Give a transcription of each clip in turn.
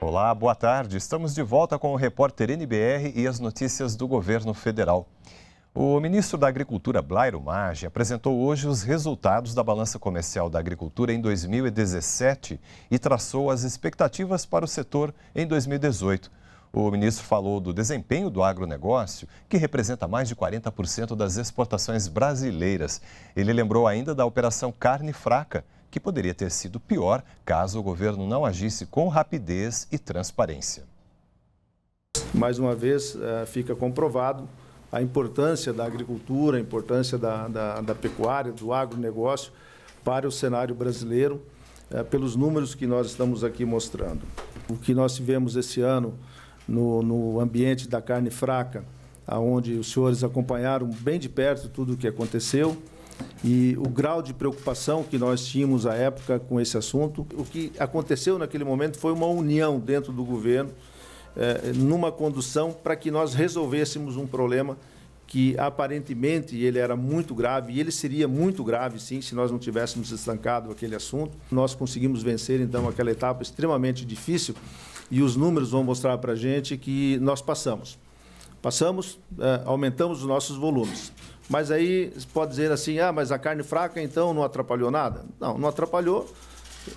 Olá, boa tarde. Estamos de volta com o repórter NBR e as notícias do governo federal. O ministro da Agricultura, Blairo Maggi, apresentou hoje os resultados da balança comercial da agricultura em 2017 e traçou as expectativas para o setor em 2018. O ministro falou do desempenho do agronegócio, que representa mais de 40% das exportações brasileiras. Ele lembrou ainda da Operação Carne Fraca, que poderia ter sido pior caso o governo não agisse com rapidez e transparência. Mais uma vez, eh, fica comprovado a importância da agricultura, a importância da, da, da pecuária, do agronegócio para o cenário brasileiro, eh, pelos números que nós estamos aqui mostrando. O que nós tivemos esse ano no, no ambiente da carne fraca, aonde os senhores acompanharam bem de perto tudo o que aconteceu e o grau de preocupação que nós tínhamos à época com esse assunto. O que aconteceu naquele momento foi uma união dentro do governo, eh, numa condução para que nós resolvêssemos um problema que aparentemente ele era muito grave, e ele seria muito grave, sim, se nós não tivéssemos estancado aquele assunto. Nós conseguimos vencer, então, aquela etapa extremamente difícil, e os números vão mostrar para a gente que nós passamos. Passamos, é, aumentamos os nossos volumes. Mas aí pode dizer assim, ah, mas a carne fraca então não atrapalhou nada? Não, não atrapalhou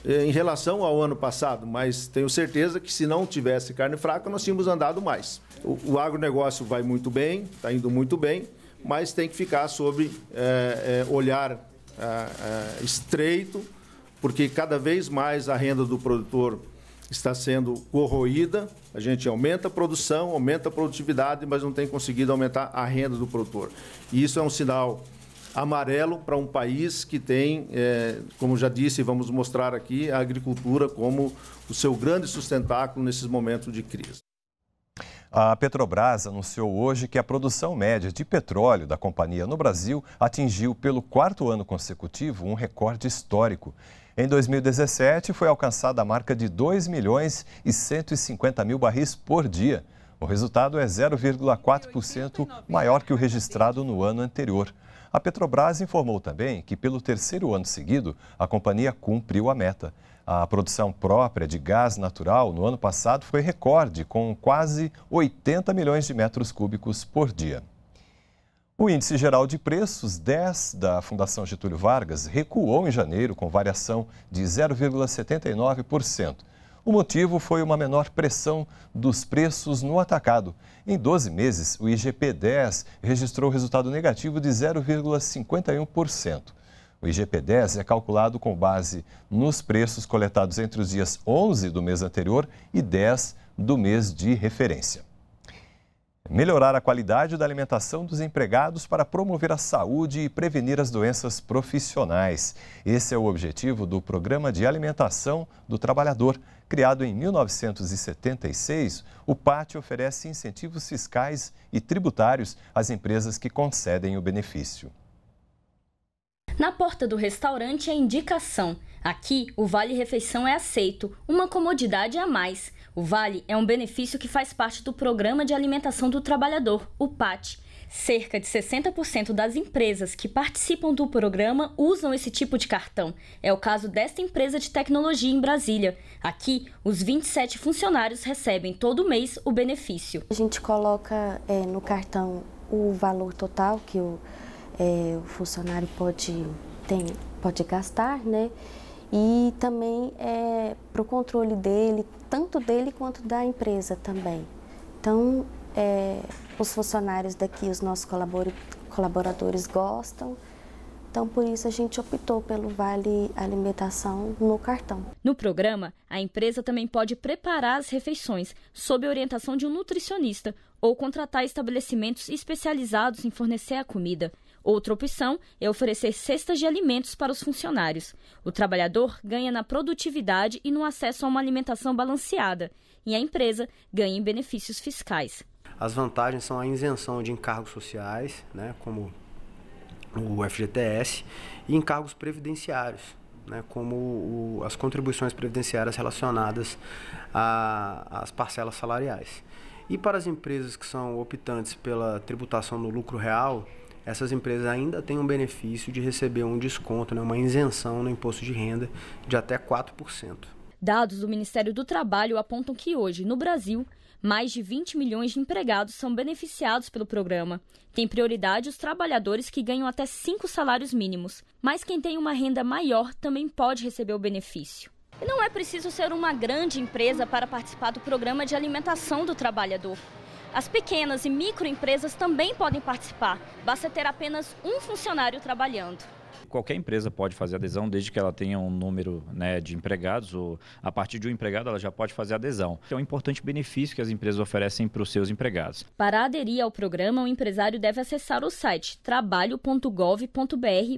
é, em relação ao ano passado, mas tenho certeza que se não tivesse carne fraca, nós tínhamos andado mais. O, o agronegócio vai muito bem, está indo muito bem, mas tem que ficar sobre é, é, olhar é, é estreito, porque cada vez mais a renda do produtor está sendo corroída. A gente aumenta a produção, aumenta a produtividade, mas não tem conseguido aumentar a renda do produtor. E isso é um sinal amarelo para um país que tem, é, como já disse, vamos mostrar aqui, a agricultura como o seu grande sustentáculo nesses momentos de crise. A Petrobras anunciou hoje que a produção média de petróleo da companhia no Brasil atingiu pelo quarto ano consecutivo um recorde histórico. Em 2017, foi alcançada a marca de 2 milhões e 150 mil barris por dia. O resultado é 0,4% maior que o registrado no ano anterior. A Petrobras informou também que, pelo terceiro ano seguido, a companhia cumpriu a meta. A produção própria de gás natural no ano passado foi recorde, com quase 80 milhões de metros cúbicos por dia. O Índice Geral de Preços 10 da Fundação Getúlio Vargas recuou em janeiro com variação de 0,79%. O motivo foi uma menor pressão dos preços no atacado. Em 12 meses, o IGP-10 registrou resultado negativo de 0,51%. O IGP-10 é calculado com base nos preços coletados entre os dias 11 do mês anterior e 10 do mês de referência melhorar a qualidade da alimentação dos empregados para promover a saúde e prevenir as doenças profissionais. Esse é o objetivo do Programa de Alimentação do Trabalhador. Criado em 1976, o PAT oferece incentivos fiscais e tributários às empresas que concedem o benefício. Na porta do restaurante há é indicação. Aqui, o vale-refeição é aceito, uma comodidade a mais. O Vale é um benefício que faz parte do Programa de Alimentação do Trabalhador, o PAT. Cerca de 60% das empresas que participam do programa usam esse tipo de cartão. É o caso desta empresa de tecnologia em Brasília. Aqui, os 27 funcionários recebem todo mês o benefício. A gente coloca é, no cartão o valor total que o, é, o funcionário pode, tem, pode gastar, né? e também é, para o controle dele, tanto dele quanto da empresa também. Então, é, os funcionários daqui, os nossos colaboradores gostam, então, por isso, a gente optou pelo Vale Alimentação no cartão. No programa, a empresa também pode preparar as refeições, sob orientação de um nutricionista, ou contratar estabelecimentos especializados em fornecer a comida. Outra opção é oferecer cestas de alimentos para os funcionários. O trabalhador ganha na produtividade e no acesso a uma alimentação balanceada, e a empresa ganha em benefícios fiscais. As vantagens são a isenção de encargos sociais, né, como o FGTS, e encargos previdenciários, né, como o, as contribuições previdenciárias relacionadas às parcelas salariais. E para as empresas que são optantes pela tributação no lucro real, essas empresas ainda têm um benefício de receber um desconto, né, uma isenção no imposto de renda de até 4%. Dados do Ministério do Trabalho apontam que hoje, no Brasil, mais de 20 milhões de empregados são beneficiados pelo programa. Tem prioridade os trabalhadores que ganham até cinco salários mínimos, mas quem tem uma renda maior também pode receber o benefício. E não é preciso ser uma grande empresa para participar do programa de alimentação do trabalhador. As pequenas e microempresas também podem participar, basta ter apenas um funcionário trabalhando. Qualquer empresa pode fazer adesão, desde que ela tenha um número né, de empregados, ou a partir de um empregado ela já pode fazer adesão. É um importante benefício que as empresas oferecem para os seus empregados. Para aderir ao programa, o empresário deve acessar o site trabalho.gov.br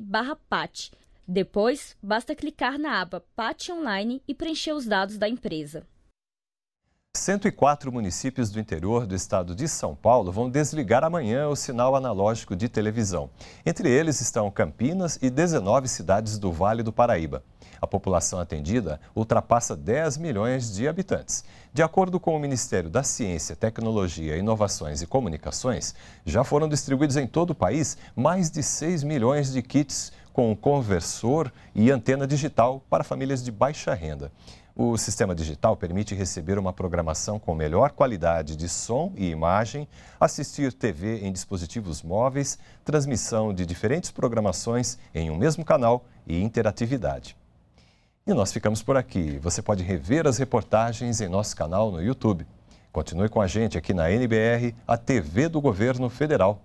barra PAT. Depois, basta clicar na aba PAT Online e preencher os dados da empresa. 104 municípios do interior do estado de São Paulo vão desligar amanhã o sinal analógico de televisão. Entre eles estão Campinas e 19 cidades do Vale do Paraíba. A população atendida ultrapassa 10 milhões de habitantes. De acordo com o Ministério da Ciência, Tecnologia, Inovações e Comunicações, já foram distribuídos em todo o país mais de 6 milhões de kits com conversor e antena digital para famílias de baixa renda. O sistema digital permite receber uma programação com melhor qualidade de som e imagem, assistir TV em dispositivos móveis, transmissão de diferentes programações em um mesmo canal e interatividade. E nós ficamos por aqui. Você pode rever as reportagens em nosso canal no YouTube. Continue com a gente aqui na NBR, a TV do Governo Federal.